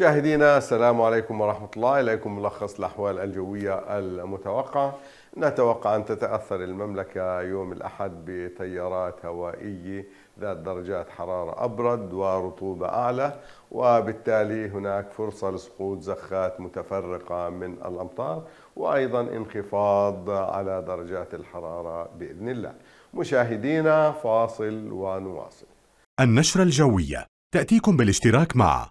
مشاهدينا السلام عليكم ورحمة الله إليكم ملخص الأحوال الجوية المتوقعة نتوقع أن تتأثر المملكة يوم الأحد بتيارات هوائية ذات درجات حرارة أبرد ورطوبة أعلى وبالتالي هناك فرصة لسقوط زخات متفرقة من الأمطار وأيضا انخفاض على درجات الحرارة بإذن الله مشاهدينا فاصل ونواصل النشرة الجوية تأتيكم بالاشتراك مع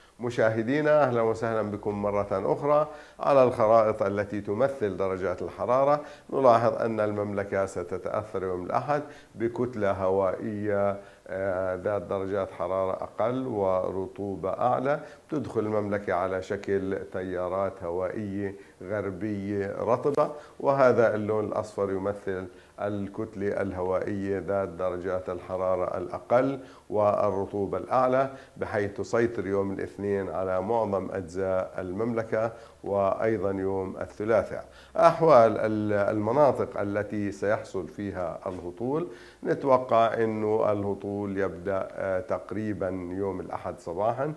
مشاهدينا اهلا وسهلا بكم مره اخرى على الخرائط التي تمثل درجات الحراره نلاحظ ان المملكه ستتاثر يوم الاحد بكتله هوائيه آه، ذات درجات حرارة أقل ورطوبة أعلى تدخل المملكة على شكل تيارات هوائية غربية رطبة وهذا اللون الأصفر يمثل الكتلة الهوائية ذات درجات الحرارة الأقل والرطوبة الأعلى بحيث تسيطر يوم الاثنين الفلسطينيين على معظم أجزاء المملكة وأيضا يوم الثلاثاء أحوال المناطق التي سيحصل فيها الهطول نتوقع أنه الهطول يبدأ آه، تقريبا يوم الأحد صباحاً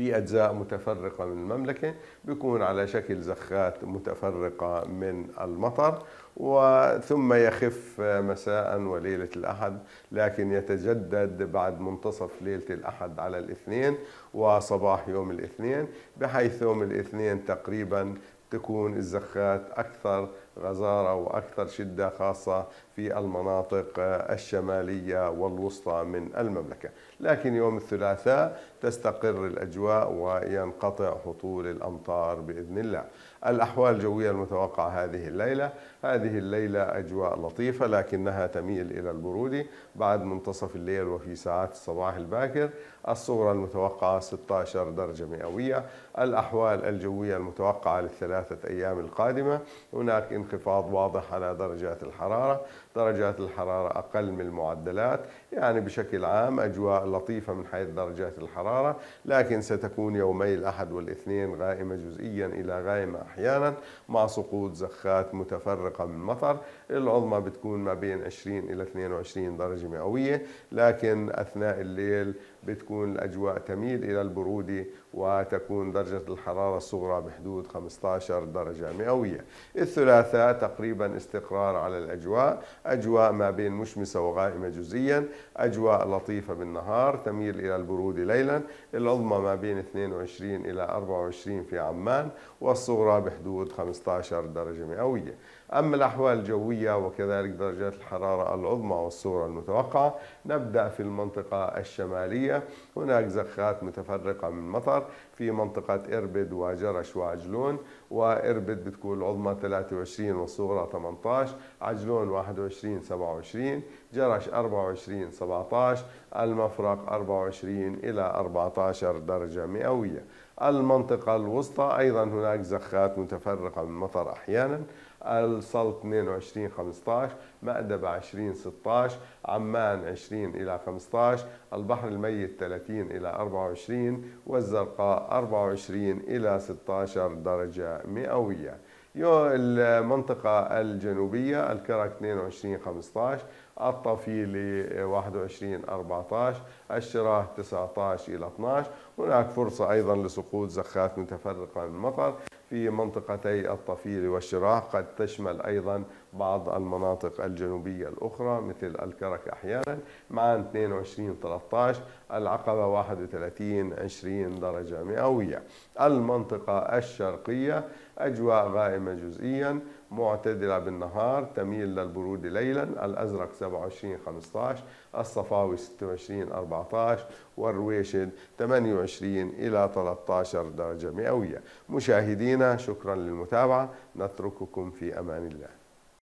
في أجزاء متفرقة من المملكة بيكون على شكل زخات متفرقة من المطر وثم يخف مساء وليلة الأحد لكن يتجدد بعد منتصف ليلة الأحد على الاثنين وصباح يوم الاثنين بحيث يوم الاثنين تقريبا تكون الزخات أكثر غزارة وأكثر شدة خاصة في المناطق الشمالية والوسطى من المملكة لكن يوم الثلاثاء تستقر الأجواء وينقطع هطول الأمطار بإذن الله الأحوال الجوية المتوقعة هذه الليلة هذه الليلة أجواء لطيفة لكنها تميل إلى البرودة بعد منتصف الليل وفي ساعات الصباح الباكر الصورة المتوقعة 16 درجة مئوية الأحوال الجوية المتوقعة للثلاث الثلاثة أيام القادمة هناك انخفاض واضح على درجات الحرارة درجات الحرارة أقل من المعدلات يعني بشكل عام أجواء لطيفة من حيث درجات الحرارة لكن ستكون يومي الأحد والاثنين غائمة جزئيا إلى غائمة أحيانا مع سقوط زخات متفرقة من مطر العظمى بتكون ما بين 20 إلى 22 درجة مئوية لكن أثناء الليل بتكون الأجواء تميل إلى البرودة وتكون درجة الحرارة الصغرى بحدود 15 درجة مئوية الثلاثاء تقريبا استقرار على الأجواء أجواء ما بين مشمسة وغائمة جزئيا أجواء لطيفة بالنهار تميل إلى البرود ليلا العظمى ما بين 22 إلى 24 في عمان والصغرى بحدود 15 درجة مئوية أما الأحوال الجوية وكذلك درجات الحرارة العظمى والصغرى المتوقعة نبدأ في المنطقة الشمالية هناك زخات متفرقة من مطر في منطقة إربد وجرش وعجلون وإربد بتكون العظمى 23 والصغرى 18 عجلون 21 27 جرش 24 20 17 المفرق 24 إلى 14 درجة مئوية المنطقة الوسطى أيضا هناك زخات متفرقة من مطر أحيانا السلط 22 15 مأدبة 20 16 عمان 20 إلى 15 البحر الميت 30 إلى 24 والزرقاء 24 إلى 16 درجة مئوية يو المنطقة الجنوبية الكرك 22 15 الطفيلي 21 14 الشراه 19 إلى 12 هناك فرصة أيضا لسقوط زخات متفرقة من المطر في منطقتي الطفيلي والشراه قد تشمل أيضا بعض المناطق الجنوبية الأخرى مثل الكرك أحيانا مع 22 13 العقبة 31 20 درجة مئوية المنطقة الشرقية أجواء غائمة جزئيا معتدلة بالنهار تميل للبرود ليلا الأزرق 27 15 الصفاوي 26 14 والرويشد 28 إلى 13 درجة مئوية مشاهدينا شكرا للمتابعة نترككم في أمان الله